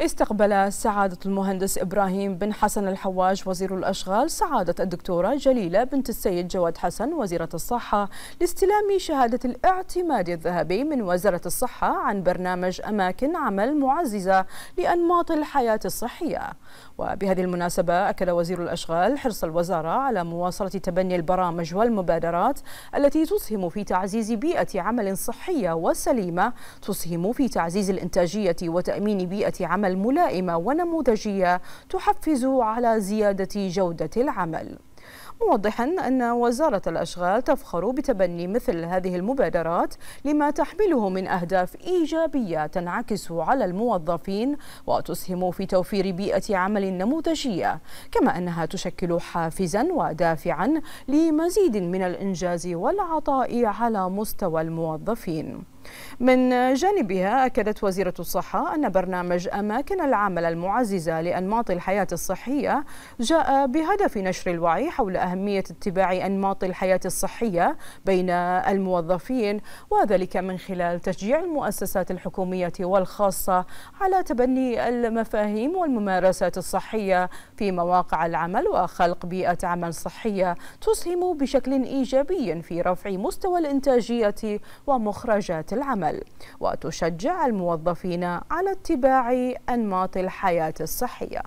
استقبل سعادة المهندس إبراهيم بن حسن الحواج وزير الأشغال سعادة الدكتورة جليلة بنت السيد جواد حسن وزيرة الصحة لاستلام شهادة الاعتماد الذهبي من وزارة الصحة عن برنامج أماكن عمل معززة لأنماط الحياة الصحية وبهذه المناسبة أكد وزير الأشغال حرص الوزارة على مواصلة تبني البرامج والمبادرات التي تسهم في تعزيز بيئة عمل صحية وسليمة تسهم في تعزيز الإنتاجية وتأمين بيئة عمل الملائمة ملائمة ونموذجية تحفز على زيادة جودة العمل موضحا أن وزارة الأشغال تفخر بتبني مثل هذه المبادرات لما تحمله من أهداف إيجابية تنعكس على الموظفين وتسهم في توفير بيئة عمل نموذجية كما أنها تشكل حافزا ودافعا لمزيد من الإنجاز والعطاء على مستوى الموظفين من جانبها أكدت وزيرة الصحة أن برنامج أماكن العمل المعززة لأنماط الحياة الصحية جاء بهدف نشر الوعي حول أهمية اتباع أنماط الحياة الصحية بين الموظفين وذلك من خلال تشجيع المؤسسات الحكومية والخاصة على تبني المفاهيم والممارسات الصحية في مواقع العمل وخلق بيئة عمل صحية تسهم بشكل إيجابي في رفع مستوى الإنتاجية ومخرجات العمل وتشجع الموظفين على اتباع أنماط الحياة الصحية